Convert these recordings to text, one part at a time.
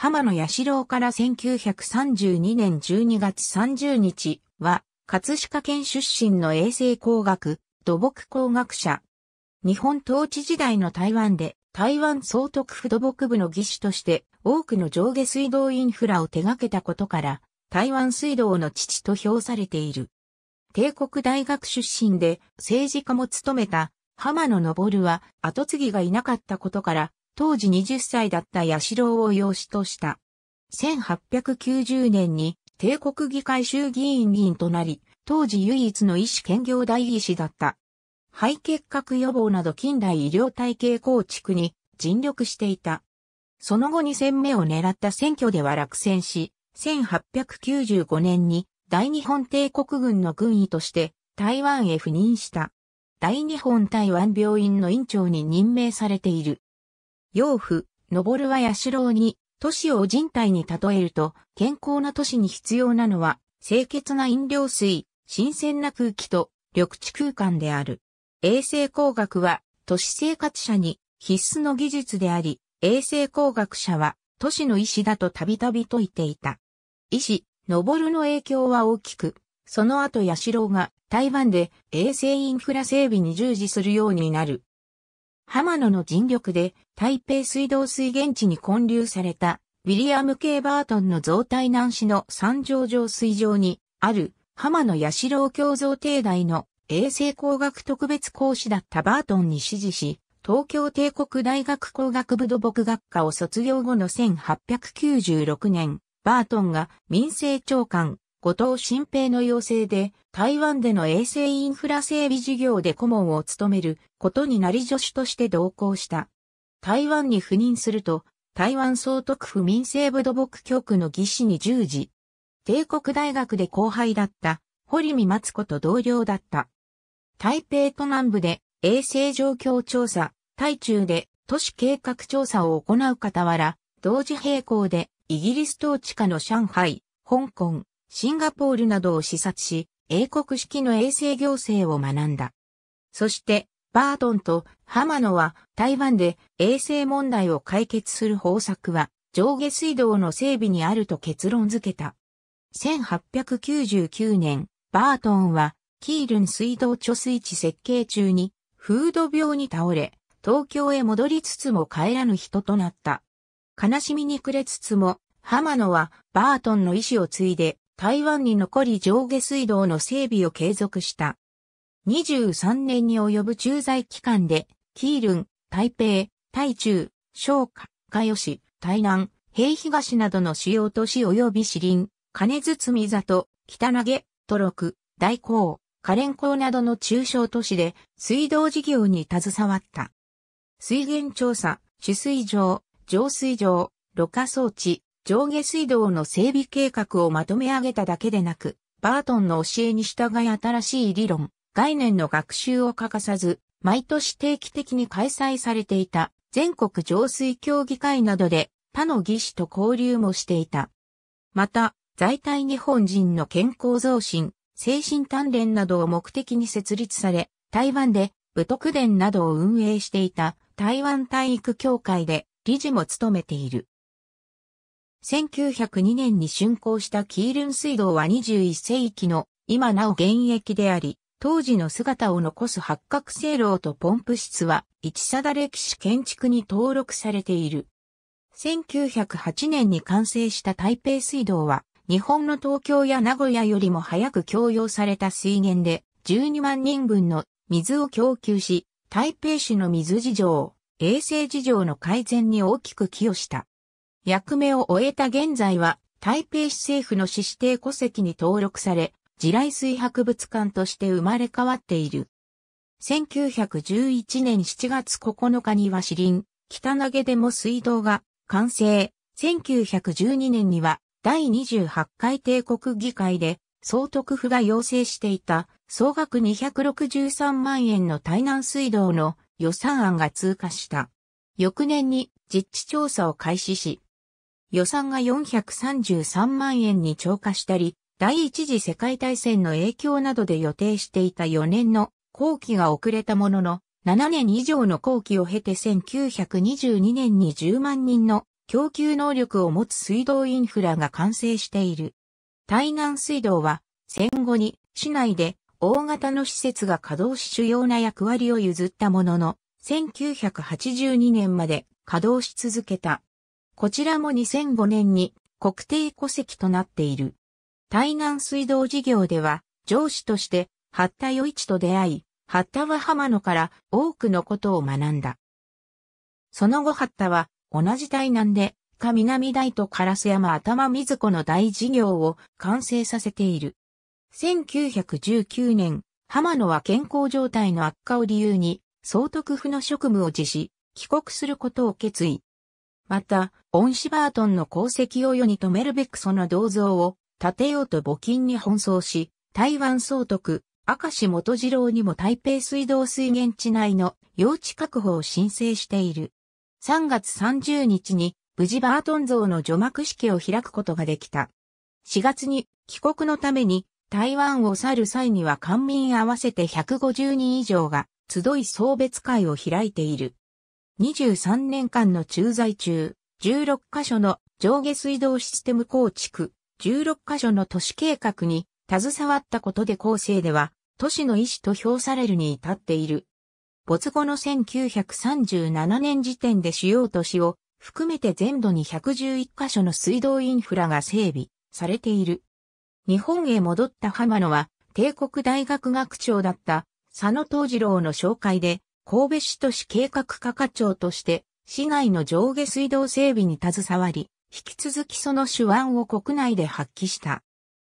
浜野八郎から1932年12月30日は、葛飾県出身の衛生工学、土木工学者。日本統治時代の台湾で、台湾総督府土木部の技師として、多くの上下水道インフラを手掛けたことから、台湾水道の父と評されている。帝国大学出身で政治家も務めた浜野昇は後継ぎがいなかったことから当時20歳だった八代を養子とした。1890年に帝国議会衆議院議員となり、当時唯一の医師兼業大医師だった。肺結核予防など近代医療体系構築に尽力していた。その後2戦目を狙った選挙では落選し、1895年に大日本帝国軍の軍医として台湾へ赴任した。大日本台湾病院の院長に任命されている。養父、登るは八郎に、都市を人体に例えると、健康な都市に必要なのは、清潔な飲料水、新鮮な空気と、緑地空間である。衛生工学は、都市生活者に必須の技術であり、衛生工学者は、都市の医師だとたびたび説いていた。医師、登るの影響は大きく、その後八郎が台湾で衛生インフラ整備に従事するようになる。浜野の尽力で台北水道水源地に建立されたウィリアム・ K・ バートンの造体南市の三条上水上にある浜野八郎共造帝大の衛生工学特別講師だったバートンに指示し、東京帝国大学工学部土木学科を卒業後の1896年、バートンが民政長官、後藤新平の要請で、台湾での衛星インフラ整備事業で顧問を務めることになり助手として同行した。台湾に赴任すると、台湾総督府民政部土木局の技師に従事。帝国大学で後輩だった、堀見松子と同僚だった。台北都南部で衛星状況調査、台中で都市計画調査を行う傍ら、同時並行でイギリス統治下の上海、香港、シンガポールなどを視察し、英国式の衛生行政を学んだ。そして、バートンと浜野は台湾で衛生問題を解決する方策は上下水道の整備にあると結論付けた。1899年、バートンはキールン水道貯水池設計中にフード病に倒れ、東京へ戻りつつも帰らぬ人となった。悲しみに暮れつつも、浜野はバートンの意志を継いで台湾に残り上下水道の整備を継続した。23年に及ぶ駐在期間で、キールン、台北、台中、昭和、加吉、台南、平東などの主要都市及び市林、金包里、北投げ、トロク、大港、可憐港などの中小都市で水道事業に携わった。水源調査、取水場、浄水場、ろ過装置、上下水道の整備計画をまとめ上げただけでなく、バートンの教えに従い新しい理論、概念の学習を欠かさず、毎年定期的に開催されていた全国上水協議会などで他の技師と交流もしていた。また、在体日本人の健康増進、精神鍛錬などを目的に設立され、台湾で武徳伝などを運営していた台湾体育協会で理事も務めている。1902年に竣工したキールン水道は21世紀の今なお現役であり、当時の姿を残す八角製楼とポンプ室は、一定歴史建築に登録されている。1908年に完成した台北水道は、日本の東京や名古屋よりも早く供用された水源で、12万人分の水を供給し、台北市の水事情、衛生事情の改善に大きく寄与した。役目を終えた現在は、台北市政府の市指定戸籍に登録され、地雷水博物館として生まれ変わっている。1911年7月9日には市林、北投げでも水道が完成。1912年には第28回帝国議会で総督府が要請していた総額263万円の台南水道の予算案が通過した。翌年に実地調査を開始し、予算が433万円に超過したり、第一次世界大戦の影響などで予定していた4年の後期が遅れたものの、7年以上の後期を経て1922年に10万人の供給能力を持つ水道インフラが完成している。台南水道は戦後に市内で大型の施設が稼働し主要な役割を譲ったものの、1982年まで稼働し続けた。こちらも2005年に国定戸籍となっている。対南水道事業では、上司として、八田与一と出会い、八田は浜野から多くのことを学んだ。その後八田は、同じ対南で、か南大と烏山頭水子の大事業を完成させている。1919年、浜野は健康状態の悪化を理由に、総督府の職務を辞し、帰国することを決意。また、オン・シバートンの功績を世に留めるべくその銅像を建てようと募金に奔走し、台湾総督、明石元次郎にも台北水道水源地内の用地確保を申請している。3月30日に無事バートン像の除幕式を開くことができた。4月に帰国のために台湾を去る際には官民合わせて150人以上が集い送別会を開いている。23年間の駐在中、16カ所の上下水道システム構築、16カ所の都市計画に携わったことで後世では、都市の意思と評されるに至っている。没後の1937年時点で主要都市を含めて全土に111カ所の水道インフラが整備されている。日本へ戻った浜野は帝国大学学長だった佐野東次郎の紹介で神戸市都市計画課課長として、市内の上下水道整備に携わり、引き続きその手腕を国内で発揮した。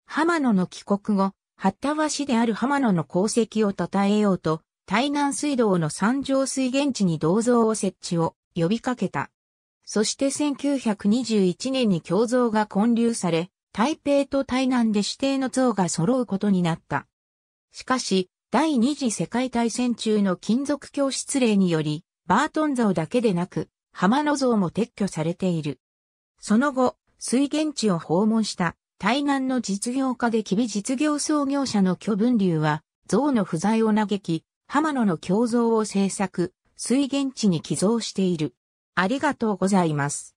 浜野の帰国後、八田和市である浜野の功績を称えようと、台南水道の三条水源地に銅像を設置を呼びかけた。そして1921年に胸像が建立され、台北と台南で指定の像が揃うことになった。しかし、第二次世界大戦中の金属教室令により、バートン像だけでなく、浜野像も撤去されている。その後、水源地を訪問した対岸の実業家できび実業創業者の巨文流は、像の不在を嘆き、浜野の胸像を制作、水源地に寄贈している。ありがとうございます。